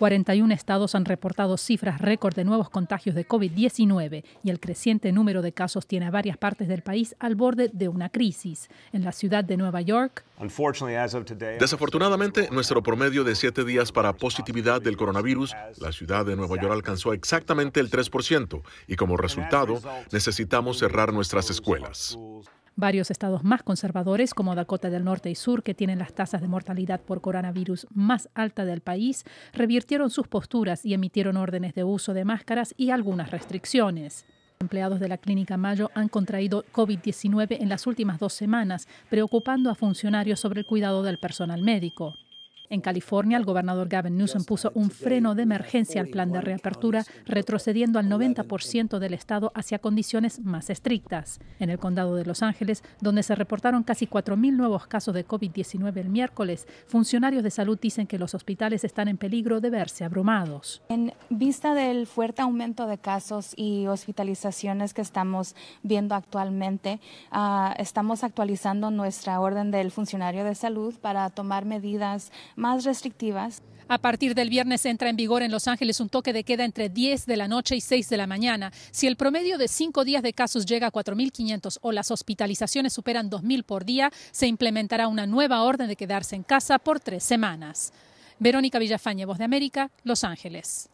41 estados han reportado cifras récord de nuevos contagios de COVID-19 y el creciente número de casos tiene a varias partes del país al borde de una crisis. En la ciudad de Nueva York, Desafortunadamente, nuestro promedio de siete días para positividad del coronavirus, la ciudad de Nueva York alcanzó exactamente el 3% y como resultado necesitamos cerrar nuestras escuelas. Varios estados más conservadores, como Dakota del Norte y Sur, que tienen las tasas de mortalidad por coronavirus más alta del país, revirtieron sus posturas y emitieron órdenes de uso de máscaras y algunas restricciones. Empleados de la Clínica Mayo han contraído COVID-19 en las últimas dos semanas, preocupando a funcionarios sobre el cuidado del personal médico. En California, el gobernador Gavin Newsom puso un freno de emergencia al plan de reapertura, retrocediendo al 90% del estado hacia condiciones más estrictas. En el condado de Los Ángeles, donde se reportaron casi 4.000 nuevos casos de COVID-19 el miércoles, funcionarios de salud dicen que los hospitales están en peligro de verse abrumados. En vista del fuerte aumento de casos y hospitalizaciones que estamos viendo actualmente, ah, estamos actualizando nuestra orden del funcionario de salud para tomar medidas más restrictivas. A partir del viernes entra en vigor en Los Ángeles un toque de queda entre 10 de la noche y 6 de la mañana. Si el promedio de cinco días de casos llega a 4.500 o las hospitalizaciones superan 2.000 por día, se implementará una nueva orden de quedarse en casa por tres semanas. Verónica Villafañe, Voz de América, Los Ángeles.